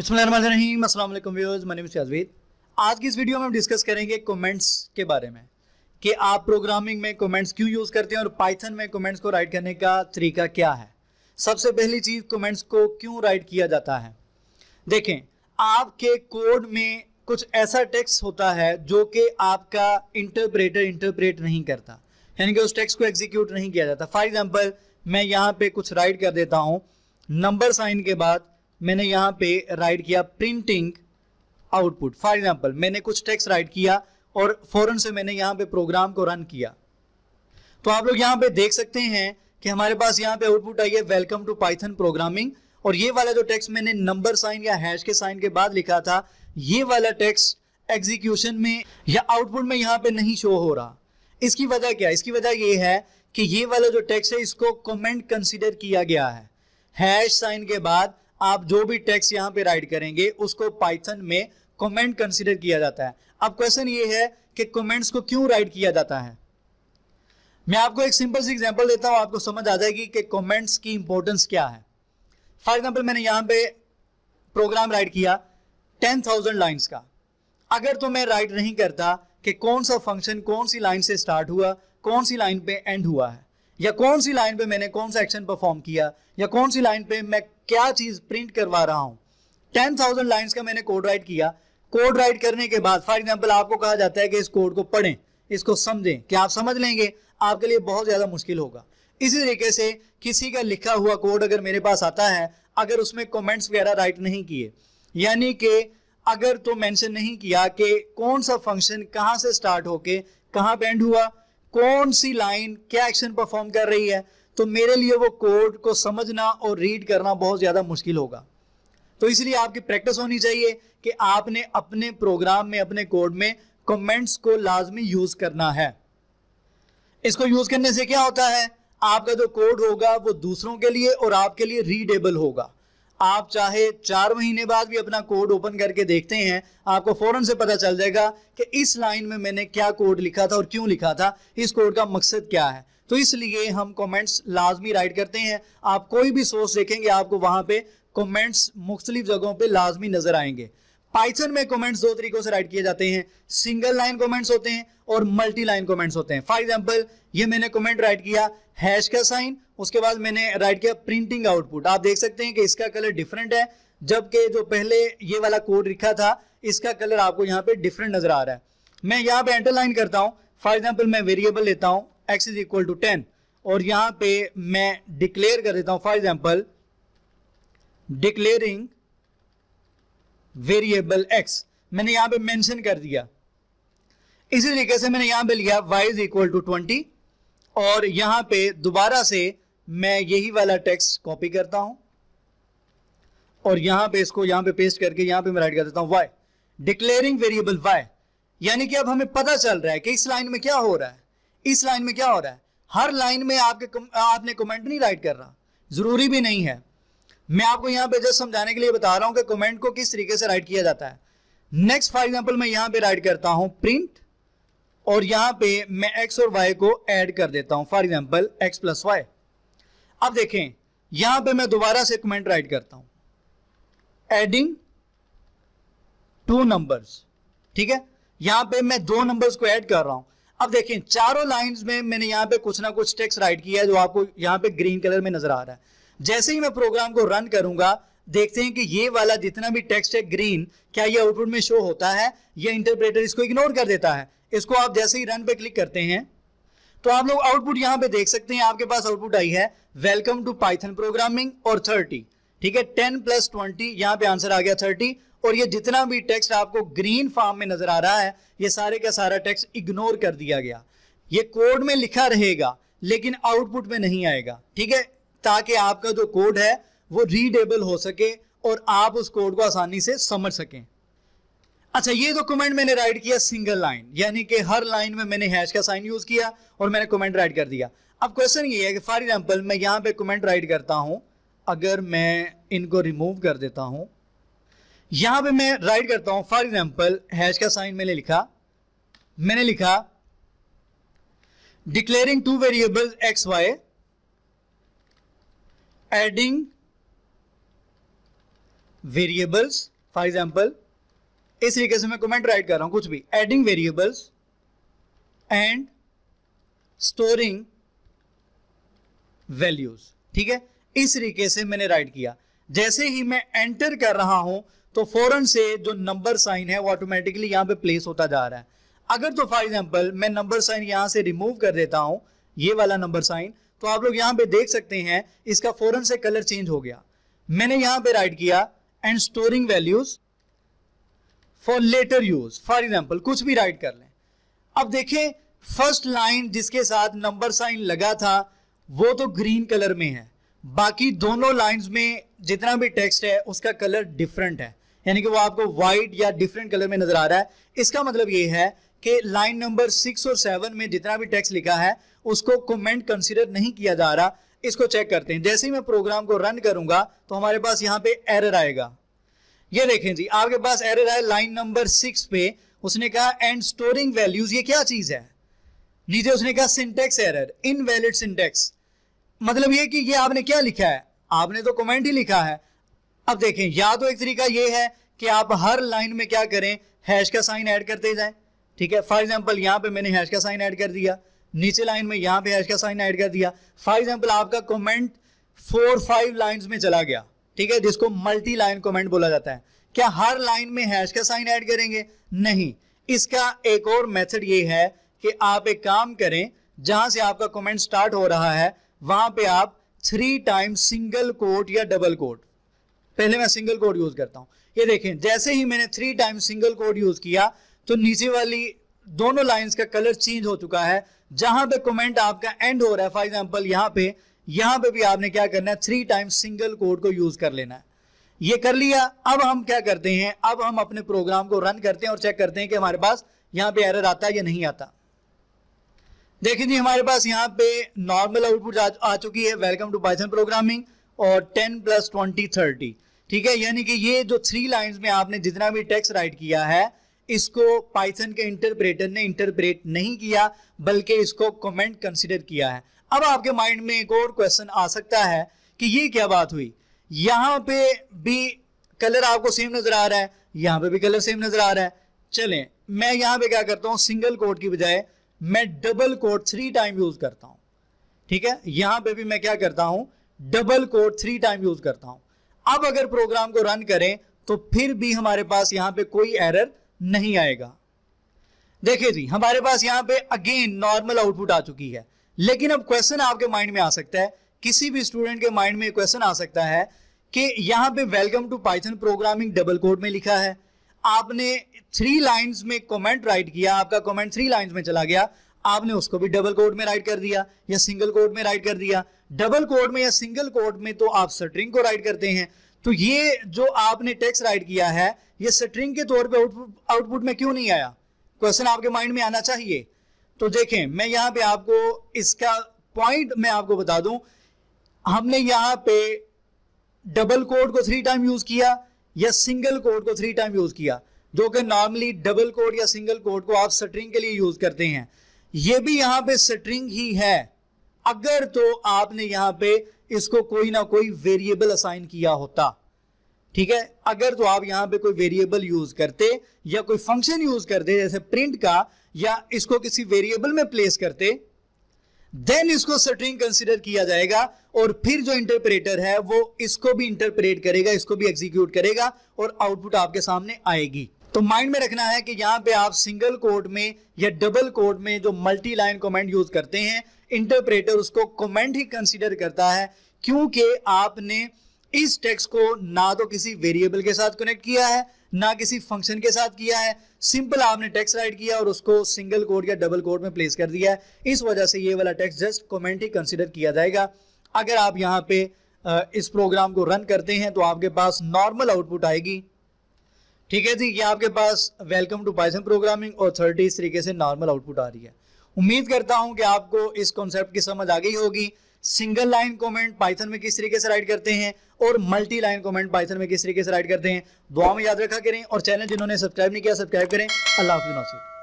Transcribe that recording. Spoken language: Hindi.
अस्सलाम वालेकुम व्यूअर्स मैं अजवीद आज की इस वीडियो में हम डिस्कस करेंगे कमेंट्स के बारे में कि आप प्रोग्रामिंग में कमेंट्स क्यों यूज़ करते हैं और पाइथन में कमेंट्स को राइट करने का तरीका क्या है सबसे पहली चीज़ कमेंट्स को क्यों राइट किया जाता है देखें आपके कोड में कुछ ऐसा टेक्स होता है जो कि आपका इंटरप्रेटर इंटरप्रेट नहीं करता यानी कि उस टेक्स को एग्जीक्यूट नहीं किया जाता फॉर एग्जाम्पल मैं यहाँ पे कुछ राइट कर देता हूँ नंबर साइन के बाद मैंने यहाँ पे राइट किया प्रिंटिंग आउटपुट फॉर एग्जाम्पल मैंने कुछ टेक्स्ट राइट किया और फ़ौरन से मैंने यहाँ पे प्रोग्राम को रन किया तो आप लोग यहाँ पे देख सकते हैं कि हमारे पास यहाँ पे आउटपुट आई है वेलकम टू पाइथन प्रोग्रामिंग और ये वाला जो टेक्स्ट मैंने नंबर साइन या हैश के साइन के बाद लिखा था ये वाला टेक्स्ट एग्जीक्यूशन में या आउटपुट में यहाँ पे नहीं शो हो रहा इसकी वजह क्या इसकी वजह ये है कि ये वाला जो टेक्स्ट है इसको कमेंट कंसिडर किया गया है हैश साइन के बाद आप जो भी टेक्स्ट यहाँ पे राइट करेंगे उसको पाइथन में कमेंट कंसिडर किया जाता है अब क्वेश्चन ये है कि कमेंट्स को क्यों राइट किया जाता है मैं आपको एक सिंपल सी एग्जांपल देता हूँ आपको समझ आ जाएगी कि कमेंट्स की इंपॉर्टेंस क्या है फॉर एग्जांपल मैंने यहाँ पे प्रोग्राम राइट किया टेन थाउजेंड लाइन्स का अगर तो मैं राइट नहीं करता कि कौन सा फंक्शन कौन सी लाइन से स्टार्ट हुआ कौन सी लाइन पे एंड हुआ है या कौन सी लाइन पे मैंने कौन सा एक्शन परफॉर्म किया या कौन सी लाइन पे मैं क्या चीज़ प्रिंट करवा रहा हूं टेन थाउजेंड लाइन का मैंने कोड राइट किया कोड राइट करने के बाद फॉर एग्जाम्पल आपको कहा जाता है कि इस कोड को पढ़ें इसको समझें कि आप समझ लेंगे आपके लिए बहुत ज़्यादा मुश्किल होगा इसी तरीके से किसी का लिखा हुआ कोड अगर मेरे पास आता है अगर उसमें कॉमेंट्स वगैरह राइट नहीं किए यानी कि अगर तो मैंशन नहीं किया कि कौन सा फंक्शन कहाँ से स्टार्ट होके कहाँ पे एंड हुआ कौन सी लाइन क्या एक्शन परफॉर्म कर रही है तो मेरे लिए वो कोड को समझना और रीड करना बहुत ज़्यादा मुश्किल होगा तो इसलिए आपकी प्रैक्टिस होनी चाहिए कि आपने अपने प्रोग्राम में अपने कोड में कमेंट्स को लाजमी यूज़ करना है इसको यूज़ करने से क्या होता है आपका जो कोड होगा वो दूसरों के लिए और आपके लिए रीडेबल होगा आप चाहे चार महीने बाद भी अपना कोड ओपन करके देखते हैं आपको फ़ौरन से पता चल जाएगा कि इस लाइन में मैंने क्या कोड लिखा था और क्यों लिखा था इस कोड का मकसद क्या है तो इसलिए हम कमेंट्स लाजमी राइट करते हैं आप कोई भी सोर्स देखेंगे आपको वहां पे कमेंट्स मुख्तलिफ जगहों पे लाजमी नज़र आएंगे पाइथन में कमेंट्स दो तरीकों से राइट किए जाते हैं सिंगल लाइन कमेंट्स होते हैं और मल्टी लाइन कमेंट्स होते हैं फॉर एग्जाम्पल ये मैंने कमेंट राइट किया हैश का साइन उसके बाद मैंने राइट किया प्रिंटिंग आउटपुट आप देख सकते हैं कि इसका कलर डिफरेंट है जबकि जो पहले ये वाला कोड लिखा था इसका कलर आपको यहाँ पे डिफरेंट नजर आ रहा है मैं यहाँ पे एंटरलाइन करता हूँ फॉर एग्जाम्पल मैं वेरिएबल लेता हूँ X is equal to ten और यहाँ पे मैं डिक्लेयर कर देता हूँ for example declaring variable X मैंने यहाँ पे मैंशन कर दिया इसी तरीके से मैंने यहाँ पे लिया Y is equal to twenty और यहाँ पे दोबारा से मैं यही वाला टेक्स्ट कॉपी करता हूं और यहां पे इसको यहां पे पेस्ट करके यहां पे मैं राइट कर देता हूं वाई डिक्लेयरिंग वेरिएबल वाई यानी कि अब हमें पता चल रहा है कि इस लाइन में क्या हो रहा है इस लाइन में क्या हो रहा है हर लाइन में आपके आपने कमेंट नहीं राइट कर रहा ज़रूरी भी नहीं है मैं आपको यहां पे जस्ट समझाने के लिए बता रहा हूं कि कमेंट को किस तरीके से राइट किया जाता है नेक्स्ट फॉर एग्जाम्पल मैं यहां पे राइट करता हूं प्रिंट और यहां पे मैं एक्स और वाई को ऐड कर देता हूँ for example X plus Y अब देखें यहां पे मैं दोबारा से कमेंट राइट करता हूं एडिंग टू नंबर्स ठीक है यहां पे मैं दो नंबर्स को ऐड कर रहा हूं अब देखें चारों लाइंस में मैंने यहां पे कुछ ना कुछ टेक्स्ट राइट किया है जो आपको यहां पे ग्रीन कलर में नजर आ रहा है जैसे ही मैं प्रोग्राम को रन करूंगा देखते हैं कि ये वाला जितना भी टेक्स्ट है ग्रीन क्या ये आउटपुट में शो होता है या इंटरप्रेटर इसको इग्नोर कर देता है इसको आप जैसे ही रन पे क्लिक करते हैं तो आप लोग आउटपुट यहां पे देख सकते हैं आपके पास आउटपुट आई है वेलकम टू पाइथन प्रोग्रामिंग और थर्टी ठीक है टेन प्लस ट्वेंटी यहां पे आंसर आ गया थर्टी और ये जितना भी टेक्स्ट आपको ग्रीन फार्म में नजर आ रहा है ये सारे का सारा टेक्स्ट इग्नोर कर दिया गया ये कोड में लिखा रहेगा लेकिन आउटपुट में नहीं आएगा ठीक है ताकि आपका जो कोड है वो रीडेबल हो सके और आप उस कोड को आसानी से समझ सकें अच्छा ये तो कमेंट मैंने राइट किया सिंगल लाइन यानी कि हर लाइन में मैंने हैश का साइन यूज किया और मैंने कमेंट राइट कर दिया अब क्वेश्चन ये है कि फॉर एग्जांपल मैं यहाँ पे कमेंट राइट करता हूँ अगर मैं इनको रिमूव कर देता हूँ यहाँ पे मैं राइट करता हूँ फॉर एग्जाम्पल हैश का साइन मैंने लिखा मैंने लिखा declaring two variable X Y adding variables for example इस तरीके से मैं कमेंट राइट कर रहा हूं कुछ भी adding variables and storing values ठीक है इस तरीके से मैंने राइट किया जैसे ही मैं एंटर कर रहा हूं तो फौरन से जो नंबर साइन है वो ऑटोमेटिकली यहां पे प्लेस होता जा रहा है अगर तो फॉर एग्जाम्पल मैं नंबर साइन यहां से रिमूव कर देता हूं ये वाला नंबर साइन तो आप लोग यहां पे देख सकते हैं इसका फौरन से कलर चेंज हो गया मैंने यहां पे राइट किया and storing values for later use for example कुछ भी राइट कर लें अब देखें फर्स्ट लाइन जिसके साथ नंबर साइन लगा था वो तो ग्रीन कलर में है बाकी दोनों लाइंस में जितना भी टेक्स्ट है उसका कलर डिफरेंट है यानी कि वो आपको वाइट या डिफरेंट कलर में नजर आ रहा है इसका मतलब ये है कि लाइन नंबर सिक्स और सेवन में जितना भी टेक्स्ट लिखा है उसको कमेंट कंसिडर नहीं किया जा रहा इसको चेक करते हैं जैसे ही मैं प्रोग्राम को रन करूंगा तो हमारे पास यहाँ पे एरर आएगा ये देखें जी आपके पास एरर है लाइन नंबर सिक्स पे उसने कहा एंड स्टोरिंग वैल्यूज ये क्या चीज है नीचे उसने कहा सिंटेक्स एरर इनवैलिड सिंटेक्स मतलब ये कि ये आपने क्या लिखा है आपने तो कमेंट ही लिखा है अब देखें या तो एक तरीका ये है कि आप हर लाइन में क्या करें हैश का साइन ऐड करते जाएं ठीक है फॉर एग्जांपल यहां पे मैंने हैश का साइन ऐड कर दिया नीचे लाइन में यहां पे हैश का साइन ऐड कर दिया फॉर एग्जांपल आपका कमेंट फोर फाइव लाइंस में चला गया ठीक है जिसको मल्टी लाइन कमेंट बोला जाता है क्या हर लाइन में हैश का साइन ऐड करेंगे नहीं इसका एक और मेथड ये है कि आप एक काम करें जहां से आपका कमेंट स्टार्ट हो रहा है वहां पे आप थ्री टाइम सिंगल कोट या डबल कोट पहले मैं सिंगल कोट यूज करता हूं ये देखें जैसे ही मैंने three time single quote use किया तो नीचे वाली दोनों लाइंस का कलर चेंज हो चुका है जहां पे कमेंट आपका एंड हो रहा है फॉर एग्जांपल यहां पे यहां पे भी आपने क्या करना है थ्री टाइम सिंगल कोड को यूज कर लेना है ये कर लिया अब हम क्या करते हैं अब हम अपने प्रोग्राम को रन करते हैं और चेक करते हैं कि हमारे पास यहाँ पे एरर आता है या नहीं आता देखिए जी हमारे पास यहाँ पे नॉर्मल आउटपुट आ, आ चुकी है वेलकम टू पाइथन प्रोग्रामिंग और टेन प्लस ट्वेंटी थर्टी ठीक है यानी कि ये जो थ्री लाइन में आपने जितना भी टेक्स राइट किया है इसको पाइथन के इंटरप्रेटर ने इंटरप्रेट नहीं किया बल्कि इसको कमेंट कंसिडर किया है अब आपके माइंड में एक और क्वेश्चन आ सकता है कि ये क्या बात हुई यहां पे भी कलर आपको सेम नजर आ रहा है यहां पे भी कलर सेम नजर आ रहा है चलें मैं यहां पे क्या करता हूं सिंगल कोड की बजाय मैं double code three time use करता हूं ठीक है यहां पे भी मैं क्या करता हूं double code three time use करता हूं अब अगर प्रोग्राम को रन करें तो फिर भी हमारे पास यहां पे कोई एरर नहीं आएगा देखिए जी हमारे पास यहां पे अगेन नॉर्मल आउटपुट आ चुकी है लेकिन अब क्वेश्चन आपके माइंड में आ सकता है किसी भी स्टूडेंट के माइंड में क्वेश्चन आ सकता है कि यहां पे welcome to Python programming double code में लिखा है आपने थ्री लाइंस में कमेंट राइट किया आपका कमेंट थ्री लाइंस में चला गया आपने उसको भी डबल कोड में राइट कर दिया या सिंगल कोड में राइट कर दिया डबल कोड में या सिंगल कोड में तो आप स्ट्रिंग को राइट करते हैं तो ये जो आपने टेक्स राइट किया है ये स्ट्रिंग के तौर पे आउटपुट में क्यों नहीं आया क्वेश्चन आपके माइंड में आना चाहिए तो देखें मैं यहां पे आपको इसका पॉइंट मैं आपको बता दूं हमने यहां पे डबल कोड को थ्री टाइम यूज किया या सिंगल कोड को थ्री टाइम यूज किया जो कि नॉर्मली डबल कोड या सिंगल कोड को आप स्ट्रिंग के लिए यूज करते हैं ये भी यहां पे स्ट्रिंग ही है अगर तो आपने यहां पे इसको कोई ना कोई वेरिएबल असाइन किया होता ठीक है अगर तो आप यहां पे कोई वेरिएबल यूज करते या कोई फंक्शन यूज करते जैसे प्रिंट का या इसको किसी वेरिएबल में प्लेस करते देन इसको स्ट्रिंग कंसिडर किया जाएगा और फिर जो इंटरप्रेटर है वो इसको भी इंटरप्रेट करेगा इसको भी एग्जीक्यूट करेगा और आउटपुट आपके सामने आएगी तो माइंड में रखना है कि यहां पे आप सिंगल कोड में या डबल कोड में जो मल्टी लाइन कमेंट यूज करते हैं इंटरप्रेटर उसको कमेंट ही कंसिडर करता है क्योंकि आपने इस टैक्स को ना तो किसी वेरिएबल के साथ कनेक्ट किया है ना किसी फंक्शन के साथ किया है सिंपल आपने टैक्स राइट किया और उसको सिंगल कोड या डबल कोड में प्लेस कर दिया है इस वजह से ये वाला टैक्स जस्ट कमेंट ही कंसिडर किया जाएगा अगर आप यहाँ पे इस प्रोग्राम को रन करते हैं तो आपके पास नॉर्मल आउटपुट आएगी ठीक है जी ये आपके पास वेलकम टू बाइसन प्रोग्रामिंग और थर्टी इस तरीके से नॉर्मल आउटपुट आ रही है उम्मीद करता हूँ कि आपको इस कॉन्सेप्ट की समझ आ गई होगी सिंगल लाइन कमेंट पाइथन में किस तरीके से राइट करते हैं और मल्टी लाइन कमेंट पाइथन में किस तरीके से राइट करते हैं दुआ में याद रखा करें और चैनल जिन्होंने सब्सक्राइब नहीं किया सब्सक्राइब करें अल्लाह हाफिज नौसिर